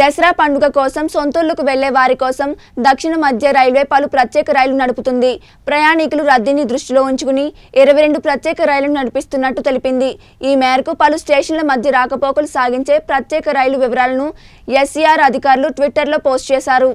దసరా పండుగ కోసం సొంతూర్లకు వెళ్లే వారి కోసం దక్షిణ మధ్య రైల్వే పలు ప్రత్యేక రైళ్లు నడుపుతుంది ప్రయాణికులు రద్దీని దృష్టిలో ఉంచుకుని ఇరవై రెండు ప్రత్యేక రైళ్లను నడిపిస్తున్నట్టు తెలిపింది ఈ మేరకు పలు స్టేషన్ల మధ్య రాకపోకలు సాగించే ప్రత్యేక రైలు వివరాలను ఎస్సీఆర్ అధికారులు ట్విట్టర్లో పోస్ట్ చేశారు